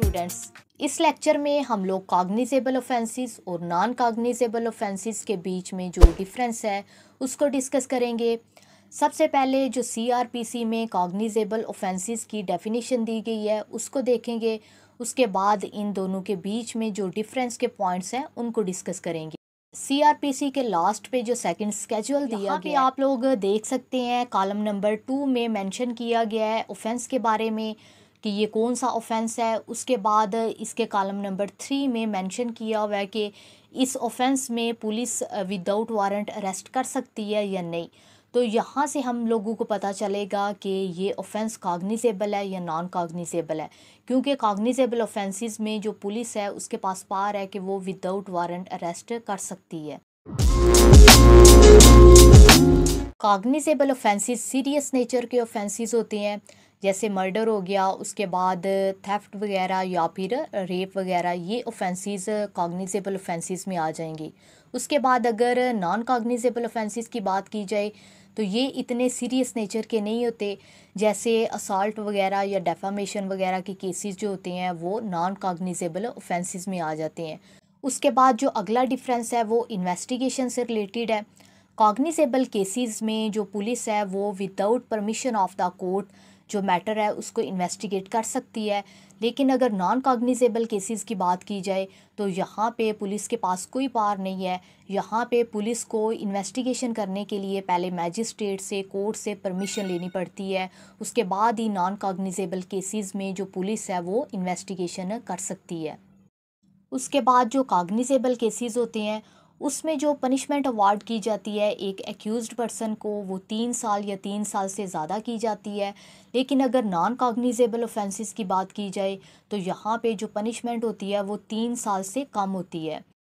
students इस lecture में हम लोग कागनीजेबल ऑफेंसेस और नॉन कागनीजेबल ऑफेंसेस के बीच में जो डिफरेंस है उसको डिस्कस करेंगे सबसे पहले जो सीआरपीसी में कागनीजेबल ऑफेंसेस की डेफिनेशन दी गई है उसको देखेंगे उसके बाद इन दोनों के बीच में जो डिफरेंस के पॉइंट्स हैं उनको डिस्कस करेंगे सी के लास्ट पे जो सेकंड स्केजुअल दिया गया आप लोग देख सकते हैं कॉलम नंबर टू में मेंशन किया गया है ऑफेंस के बारे में कि ये कौन सा ऑफेंस है उसके बाद इसके कॉलम नंबर थ्री में मेंशन किया हुआ है कि इस ऑफेंस में पुलिस विदाउट वारंट अरेस्ट कर सकती है या नहीं तो यहाँ से हम लोगों को पता चलेगा कि ये ऑफेंस कागनीसेबल है या नॉन कागनीसेबल है क्योंकि कागनीसेबल ऑफेंसेस में जो पुलिस है उसके पास पार है कि वो विदाउट वारंट अरेस्ट कर सकती है कागनीसेबल ऑफेंसेस सीरियस नेचर के ऑफेंसेस होते हैं जैसे मर्डर हो गया उसके बाद थेफ्ट वगैरह या फिर रेप वगैरह ये ऑफेंसेस कॉग्निजेबल ऑफेंसेस में आ जाएंगी उसके बाद अगर नॉन कॉग्निजेबल ऑफेंसेस की बात की जाए तो ये इतने सीरियस नेचर के नहीं होते जैसे असल्ट वगैरह या डेफामेशन वगैरह के केसेस जो होते हैं वो नॉन कॉग्निजेबल ऑफेंसेस में आ जाते हैं उसके बाद जो अगला डिफरेंस है वो इन्वेस्टिगेशन से रिलेटेड है कॉग्निजेबल केसेस में जो पुलिस है वो without permission of the court जो मैटर है उसको इन्वेस्टिगेट कर सकती है लेकिन अगर नॉन कॉग्निजेबल केसेस की बात की जाए तो यहाँ पे पुलिस के पास कोई पार नहीं है यहाँ पे पुलिस को इन्वेस्टिगेशन करने के लिए पहले मैजिस्ट्रेट से कोर्ट से परमिशन लेनी पड़ती है उसके बाद ही नॉन कॉग्निजेबल केसेस में जो पुलिस है वो इन्वेस्टिगेशन कर सकती है उसके बाद जो कागनीजेबल केसेस होते हैं उसमें जो पनिशमेंट अवार्ड की जाती है एक एक्यूज़ पर्सन को वो तीन साल या तीन साल से ज़्यादा की जाती है लेकिन अगर नॉन कॉग्निजेबल ऑफेंसेस की बात की जाए तो यहाँ पे जो पनिशमेंट होती है वो तीन साल से कम होती है